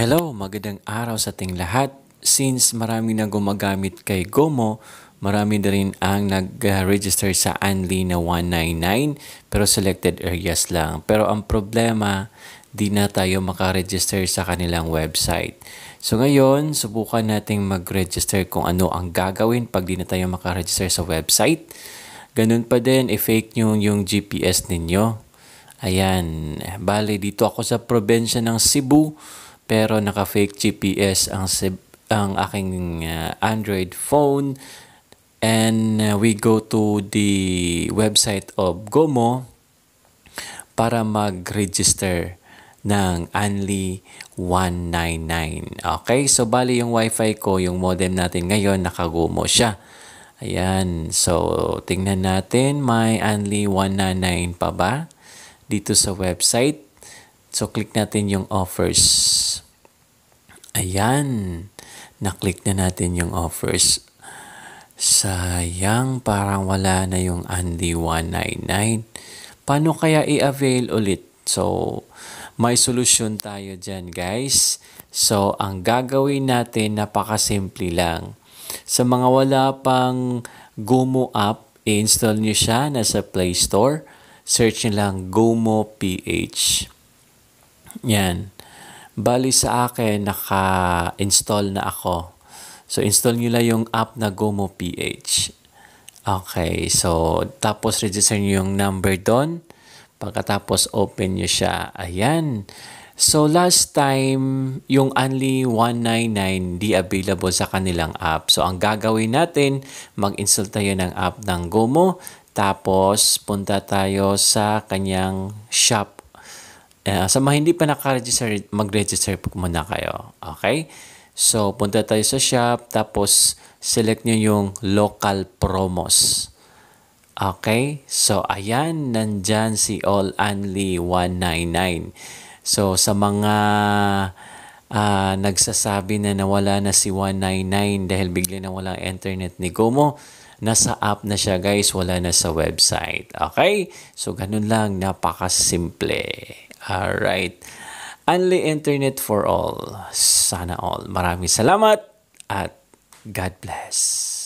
Hello, magandang araw sa ating lahat. Since marami na gumagamit kay Gomo, marami na rin ang nag-register sa Anli na 199 pero selected areas lang. Pero ang problema, di na tayo makaregister sa kanilang website. So ngayon, subukan nating mag-register kung ano ang gagawin pag di na tayo makaregister sa website. Ganun pa din, i-fake nyo yung GPS ninyo. Ayan, bali dito ako sa probensya ng Cebu pero naka-fake GPS ang ang aking uh, Android phone and uh, we go to the website of Gomo para mag-register ng Anli 199. Okay, so bali yung wifi ko, yung modem natin ngayon, nakagumo siya. Ayan, so tingnan natin, may Anli 199 pa ba dito sa website. So, click natin yung offers. Ayan. Naklik na natin yung offers. Sayang, parang wala na yung Andy 199. Paano kaya i-avail ulit? So, may solusyon tayo dyan guys. So, ang gagawin natin napakasimple lang. Sa mga wala pang Gomo app, i-install nyo siya. Nasa Play Store. Search nyo lang Gomo PH. Yan. Bali sa akin, naka-install na ako. So, install nyo lang yung app na Gomo PH. Okay, so tapos register nyo yung number doon. Pagkatapos open nyo siya. Ayan. So last time, yung only 199 di available sa kanilang app. So ang gagawin natin, mag-install tayo ng app ng Gomo. Tapos punta tayo sa kanyang shop Uh, sa mga hindi pa nakaregister, mag-register po muna kayo. Okay? So, punta tayo sa shop. Tapos, select nyo yung local promos. Okay? So, ayan. Nandyan si All Only 199. So, sa mga uh, nagsasabi na nawala na si 199 dahil bigla na walang internet ni Gomo, nasa app na siya guys, wala na sa website. Okay? So, ganun lang, napakasimple. Alright. Only Internet for All. Sana all. Maraming salamat at God bless.